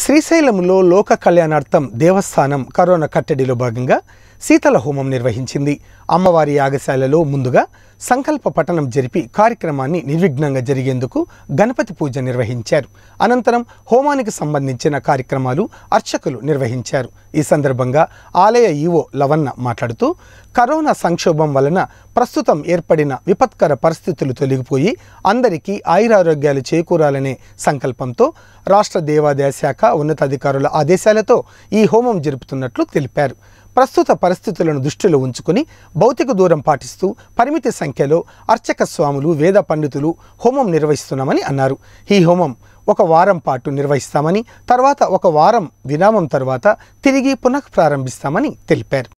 శ్రీశైలంలో లోక కళ్యాణార్థం దేవస్థానం కరోనా కట్టడిలో భాగంగా శీతల హోమం నిర్వహించింది అమ్మవారి యాగశాలలో ముందుగా సంకల్ప పఠనం జరిపి కార్యక్రమాన్ని నిర్విఘ్నంగా జరిగేందుకు గణపతి పూజ నిర్వహించారు అనంతరం హోమానికి సంబంధించిన కార్యక్రమాలు అర్చకులు నిర్వహించారు ఈ సందర్భంగా ఆలయ ఈవో లవన్న మాట్లాడుతూ కరోనా సంక్షోభం వలన ప్రస్తుతం ఏర్పడిన విపత్కర పరిస్థితులు తొలగిపోయి అందరికీ ఆయురారోగ్యాలు చేకూరాలనే సంకల్పంతో రాష్ట్ర దేవాదాయ శాఖ ఉన్నతాధికారుల ఆదేశాలతో ఈ హోమం జరుపుతున్నట్లు తెలిపారు ప్రస్తుత పరిస్థితులను దృష్టిలో ఉంచుకుని భౌతిక దూరం పాటిస్తూ పరిమిత సంఖ్యలో అర్చక స్వాములు వేద పండితులు హోమం నిర్వహిస్తున్నామని అన్నారు ఈ హోమం ఒక వారం పాటు నిర్వహిస్తామని తర్వాత ఒక వారం విరామం తర్వాత తిరిగి పునఃప్రారంభిస్తామని తెలిపారు